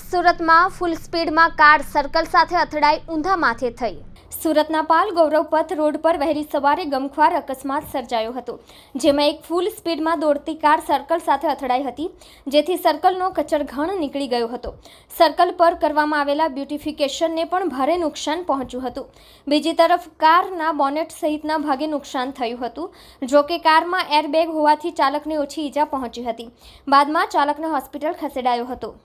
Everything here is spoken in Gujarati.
સુરતમાં ફૂલ સ્પીડમાં કાર સર્કલ સાથે અથડાઈ ઊંધા માથે થઈ સુરતના પાલ ગૌરવપથ રોડ પર વહેલી સવારે ગમખ્વાર અકસ્માત સર્જાયો હતો જેમાં એક ફૂલ સ્પીડમાં દોડતી કાર સર્કલ સાથે અથડાઈ હતી જેથી સર્કલનો કચરઘણ નીકળી ગયો હતો સર્કલ પર કરવામાં આવેલા બ્યુટિફિકેશનને પણ ભારે નુકસાન પહોંચ્યું હતું બીજી તરફ કારના બોનેટ સહિતના ભાગે નુકસાન થયું હતું જોકે કારમાં એરબેગ હોવાથી ચાલકને ઓછી ઈજા પહોંચી હતી બાદમાં ચાલકને હોસ્પિટલ ખસેડાયો હતો